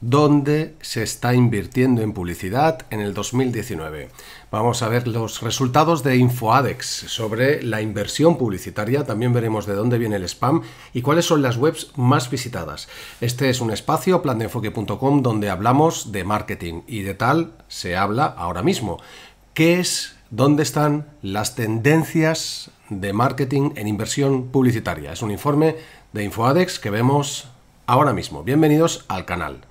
dónde se está invirtiendo en publicidad en el 2019. Vamos a ver los resultados de InfoAdex sobre la inversión publicitaria, también veremos de dónde viene el spam y cuáles son las webs más visitadas. Este es un espacio, plandeenfoque.com, donde hablamos de marketing y de tal se habla ahora mismo. ¿Qué es? ¿Dónde están las tendencias de marketing en inversión publicitaria? Es un informe de InfoAdex que vemos ahora mismo. Bienvenidos al canal.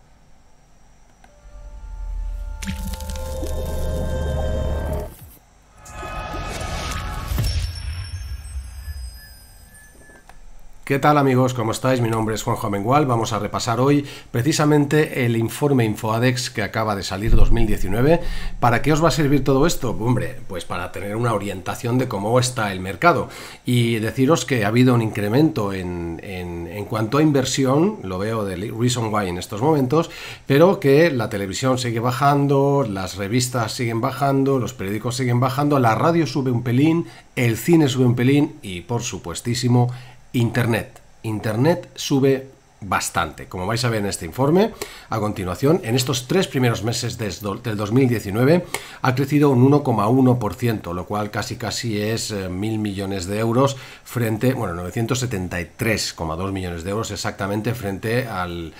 ¿Qué tal amigos? ¿Cómo estáis? Mi nombre es Juanjo Amengual. Vamos a repasar hoy precisamente el informe InfoAdex que acaba de salir 2019. ¿Para qué os va a servir todo esto? Hombre, pues para tener una orientación de cómo está el mercado. Y deciros que ha habido un incremento en, en cuanto a inversión, lo veo de Reason Why en estos momentos, pero que la televisión sigue bajando, las revistas siguen bajando, los periódicos siguen bajando, la radio sube un pelín, el cine sube un pelín y por supuestísimo Internet. Internet sube bastante, como vais a ver en este informe. A continuación, en estos tres primeros meses del 2019 ha crecido un 1,1%, lo cual casi casi es eh, mil millones de euros frente, bueno, 973,2 millones de euros exactamente frente al,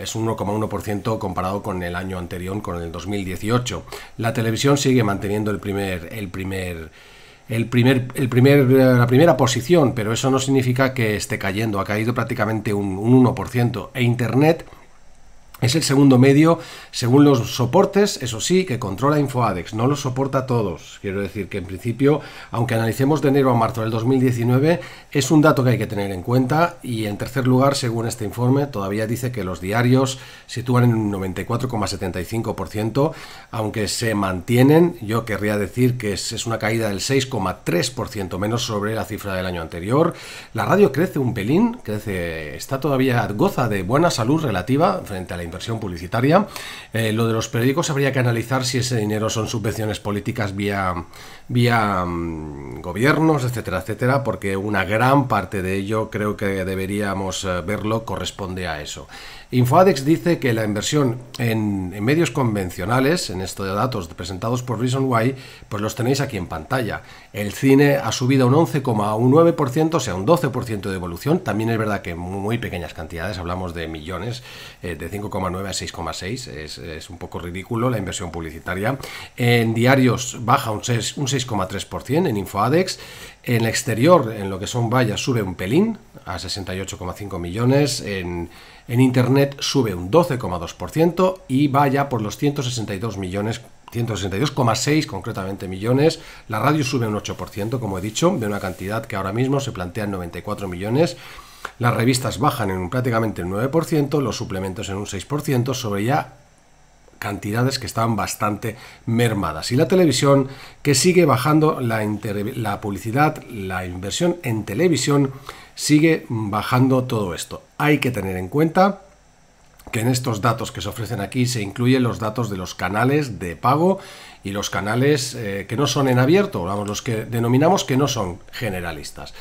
es un 1,1% comparado con el año anterior, con el 2018. La televisión sigue manteniendo el primer, el primer el primer, el primer, eh, la primera posición, pero eso no significa que esté cayendo. Ha caído prácticamente un, un 1%. E Internet es el segundo medio según los soportes, eso sí, que controla InfoAdex. No lo soporta todos. Quiero decir que en principio, aunque analicemos de enero a marzo del 2019, es un dato que hay que tener en cuenta. Y en tercer lugar, según este informe, todavía dice que los diarios sitúan en un 94,75%, aunque se mantienen. Yo querría decir que es, una caída del 6,3% menos sobre la cifra del año anterior. La radio crece un pelín, crece, está todavía, goza de buena salud relativa frente a la versión publicitaria. Eh, lo de los periódicos habría que analizar si ese dinero son subvenciones políticas vía, vía mm, gobiernos, etcétera, etcétera, porque una gran parte de ello creo que deberíamos eh, verlo corresponde a eso. Infoadex dice que la inversión en, medios convencionales, en de datos presentados por Reason Why, pues los tenéis aquí en pantalla. El cine ha subido un 11,9%, o sea, un 12% de evolución. También es verdad que muy pequeñas cantidades, hablamos de millones, eh, de 5, 9 a 6,6. Es, un poco ridículo la inversión publicitaria. En diarios baja un 6,3% un en InfoAdex. En exterior, en lo que son vallas, sube un pelín a 68,5 millones. En, Internet sube un 12,2% y vaya por los 162 millones 162,6 concretamente millones. La radio sube un 8%, como he dicho, de una cantidad que ahora mismo se plantea en 94 millones. Las revistas bajan en un, prácticamente un 9%, los suplementos en un 6% sobre ya cantidades que estaban bastante mermadas. Y la televisión que sigue bajando la publicidad, la inversión en televisión sigue bajando todo esto. Hay que tener en cuenta que en estos datos que se ofrecen aquí se incluyen los datos de los canales de pago y los canales eh, que no son en abierto, vamos, los que denominamos que no son generalistas.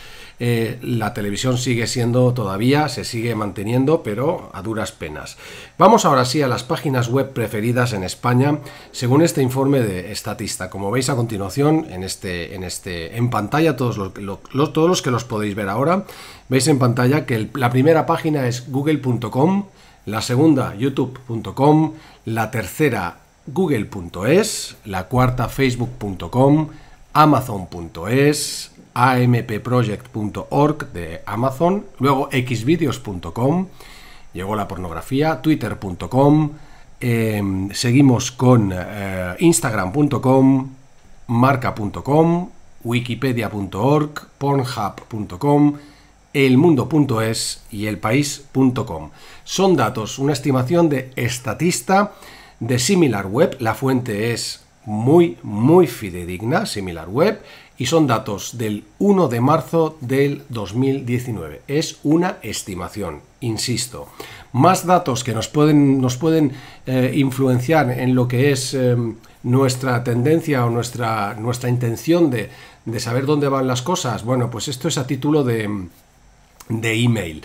Eh, la televisión sigue siendo todavía, se sigue manteniendo, pero a duras penas. Vamos ahora sí a las páginas web preferidas en España, según este informe de Estatista. Como veis a continuación, en, este, en, este, en pantalla, todos los, todos los que los podéis ver ahora, veis en pantalla que la primera página es google.com, la segunda youtube.com, la tercera google.es, la cuarta facebook.com, amazon.es, ampproject.org de Amazon, luego xvideos.com, llegó la pornografía, twitter.com, em, seguimos con eh, instagram.com, marca.com, wikipedia.org, pornhub.com, elmundo.es y elpaís.com. Son datos, una estimación de estatista de SimilarWeb. La fuente es muy, muy fidedigna, SimilarWeb, y son datos del 1 de marzo del 2019. Es una estimación, insisto. Más datos que nos pueden, nos pueden eh, influenciar en lo que es em, nuestra tendencia o nuestra, nuestra intención de, de saber dónde van las cosas. Bueno, pues esto es a título de, de email.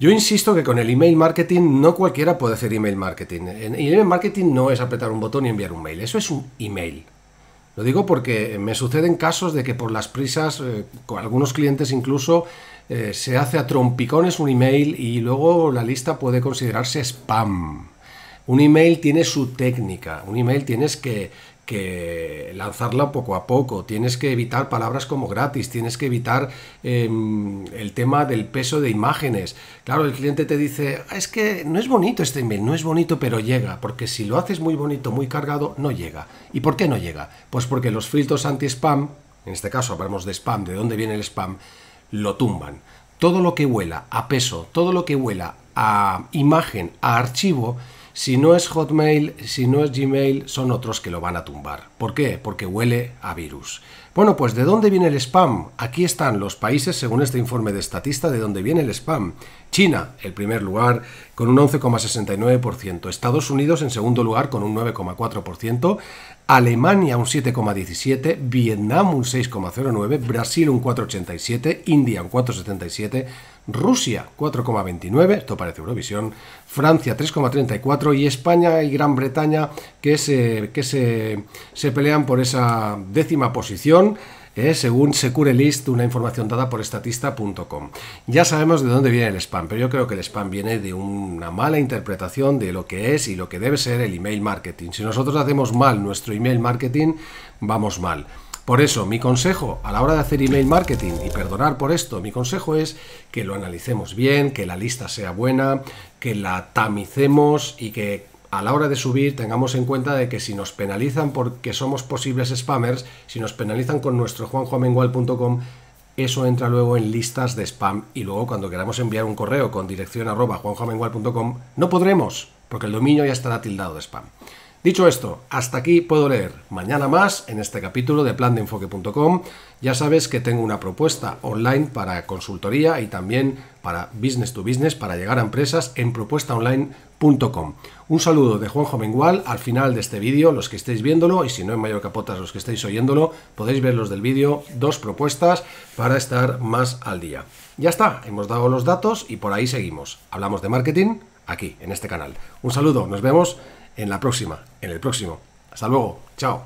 Yo insisto que con el email marketing no cualquiera puede hacer email marketing. El email marketing no es apretar un botón y enviar un mail, eso es un email. Lo digo porque me suceden casos de que por las prisas, eh, con algunos clientes incluso, eh, se hace a trompicones un email y luego la lista puede considerarse spam. Un email tiene su técnica, un email tienes que, que lanzarla poco a poco. Tienes que evitar palabras como gratis, tienes que evitar em, el tema del peso de imágenes. Claro, el cliente te dice, ah, es que no es bonito este email, no es bonito, pero llega, porque si lo haces muy bonito, muy cargado, no llega. ¿Y por qué no llega? Pues porque los filtros anti-spam, en este caso hablamos de spam, de dónde viene el spam, lo tumban. Todo lo que huela a peso, todo lo que huela a imagen, a archivo, si no es Hotmail, si no es Gmail, son otros que lo van a tumbar. ¿Por qué? Porque huele a virus. Bueno, pues ¿de dónde viene el spam? Aquí están los países, según este informe de estatista, de dónde viene el spam. China, el primer lugar, con un 11,69%. Estados Unidos, en segundo lugar, con un 9,4%. Alemania un 7,17, Vietnam un 6,09, Brasil un 4,87, India un 4,77, Rusia 4,29, esto parece Eurovisión, Francia 3,34 y España y Gran Bretaña que, se, que se, se pelean por esa décima posición es eh, según SecureList, una información dada por estatista.com. Ya sabemos de dónde viene el spam, pero yo creo que el spam viene de una mala interpretación de lo que es y lo que debe ser el email marketing. Si nosotros hacemos mal nuestro email marketing, vamos mal. Por eso, mi consejo a la hora de hacer email marketing, y perdonar por esto, mi consejo es que lo analicemos bien, que la lista sea buena, que la tamicemos y que a la hora de subir tengamos en cuenta de que si nos penalizan porque somos posibles spammers, si nos penalizan con nuestro juanjoamengual.com, eso entra luego en listas de spam y luego cuando queramos enviar un correo con dirección arroba juanjoamengual.com no podremos, porque el dominio ya estará tildado de spam. Dicho esto, hasta aquí puedo leer. Mañana más en este capítulo de plandeenfoque.com. Ya sabes que tengo una propuesta online para consultoría y también para business to business para llegar a empresas en propuestaonline.com. Un saludo de Juanjo Mengual al final de este vídeo, los que estéis viéndolo y si no en Mayor Capotas los que estáis oyéndolo, podéis ver los del vídeo, dos propuestas para estar más al día. Ya está, hemos dado los datos y por ahí seguimos. Hablamos de marketing aquí, en este canal. Un saludo, nos vemos en la próxima, en el próximo. Hasta luego, chao.